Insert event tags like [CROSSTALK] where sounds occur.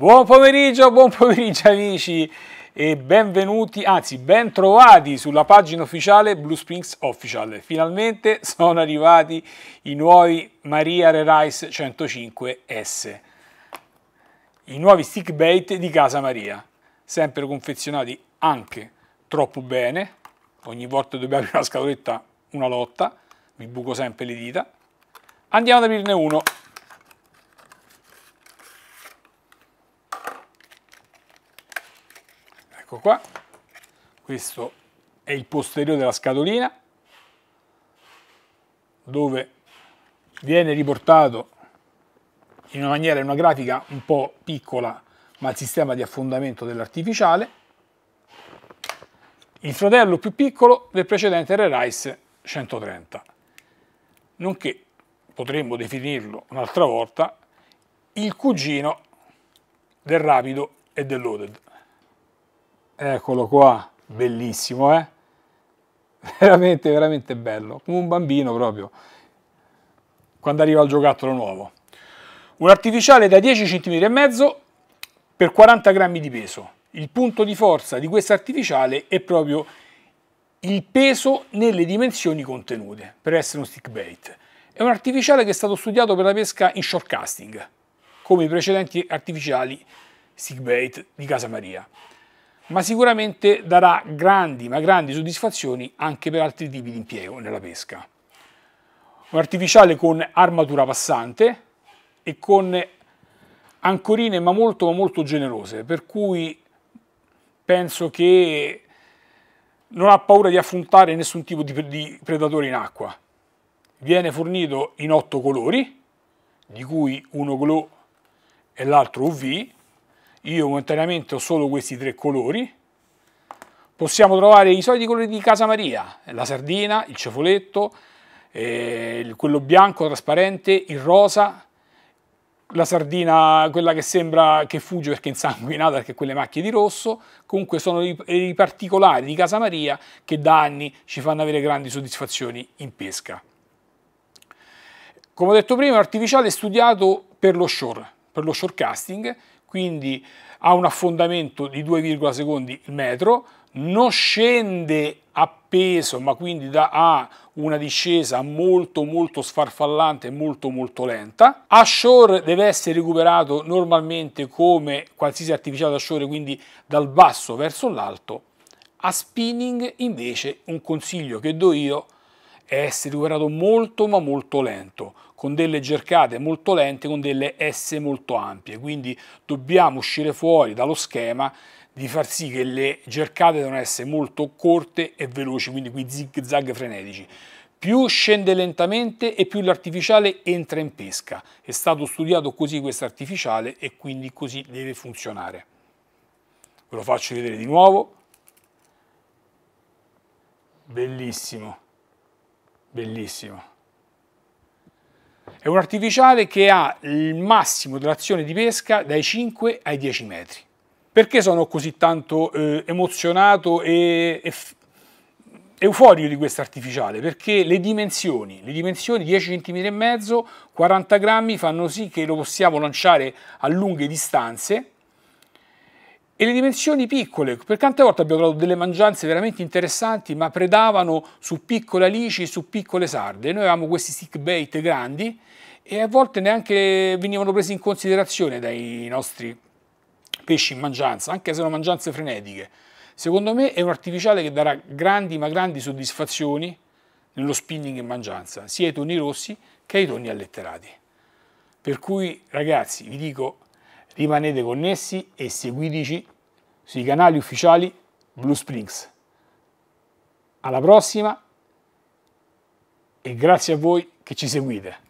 Buon pomeriggio, buon pomeriggio amici e benvenuti, anzi bentrovati sulla pagina ufficiale Blue Springs Official. Finalmente sono arrivati i nuovi Maria Rice 105S, i nuovi stick bait di Casa Maria, sempre confezionati anche troppo bene, ogni volta dobbiamo aprire la scatoletta una lotta, mi buco sempre le dita. Andiamo ad aprirne uno ecco qua, questo è il posteriore della scatolina, dove viene riportato in una maniera, in una grafica un po' piccola, ma il sistema di affondamento dell'artificiale, il fratello più piccolo del precedente Re-Rice 130, nonché potremmo definirlo un'altra volta il cugino del rapido e del loaded. Eccolo qua, bellissimo, eh? [LAUGHS] Veramente, veramente bello, come un bambino proprio, quando arriva il giocattolo nuovo. Un artificiale da 10 cm e mezzo per 40 grammi di peso. Il punto di forza di questo artificiale è proprio il peso nelle dimensioni contenute, per essere un stick bait. È un artificiale che è stato studiato per la pesca in short casting, come i precedenti artificiali stick bait di Casa Maria ma sicuramente darà grandi, ma grandi soddisfazioni anche per altri tipi di impiego nella pesca. Un artificiale con armatura passante e con ancorine ma molto, ma molto generose, per cui penso che non ha paura di affrontare nessun tipo di predatore in acqua. Viene fornito in otto colori, di cui uno glow e l'altro UV, io momentaneamente ho solo questi tre colori, possiamo trovare i soliti colori di Casa Maria, la sardina, il cefoletto, eh, quello bianco trasparente, il rosa, la sardina, quella che sembra che fugge perché è insanguinata, perché quelle macchie di rosso, comunque sono i, i particolari di Casa Maria che da anni ci fanno avere grandi soddisfazioni in pesca. Come ho detto prima, l'artificiale è studiato per lo shore, per lo shore casting, quindi ha un affondamento di 2, secondi il metro, non scende a peso, ma quindi da, ha una discesa molto molto sfarfallante e molto molto lenta. Ashore deve essere recuperato normalmente come qualsiasi artificiale da shore, quindi dal basso verso l'alto. A spinning invece un consiglio che do io è situato molto ma molto lento, con delle cercate molto lente, con delle S molto ampie, quindi dobbiamo uscire fuori dallo schema di far sì che le cercate devono essere molto corte e veloci, quindi qui zig zag frenetici. Più scende lentamente e più l'artificiale entra in pesca. È stato studiato così questo artificiale e quindi così deve funzionare. Ve lo faccio vedere di nuovo. Bellissimo bellissimo. È un artificiale che ha il massimo dell'azione di pesca dai 5 ai 10 metri. Perché sono così tanto eh, emozionato e, e euforico di questo artificiale? Perché le dimensioni, le dimensioni 10 cm e mezzo, 40 grammi, fanno sì che lo possiamo lanciare a lunghe distanze e le dimensioni piccole, perché tante volte abbiamo trovato delle mangianze veramente interessanti, ma predavano su piccole alici, su piccole sarde. Noi avevamo questi stick bait grandi e a volte neanche venivano presi in considerazione dai nostri pesci in mangianza, anche se sono mangianze frenetiche. Secondo me è un artificiale che darà grandi ma grandi soddisfazioni nello spinning in mangianza, sia ai tonni rossi che ai tonni alletterati. Per cui ragazzi, vi dico Rimanete connessi e seguiteci sui canali ufficiali Blue Springs. Alla prossima e grazie a voi che ci seguite.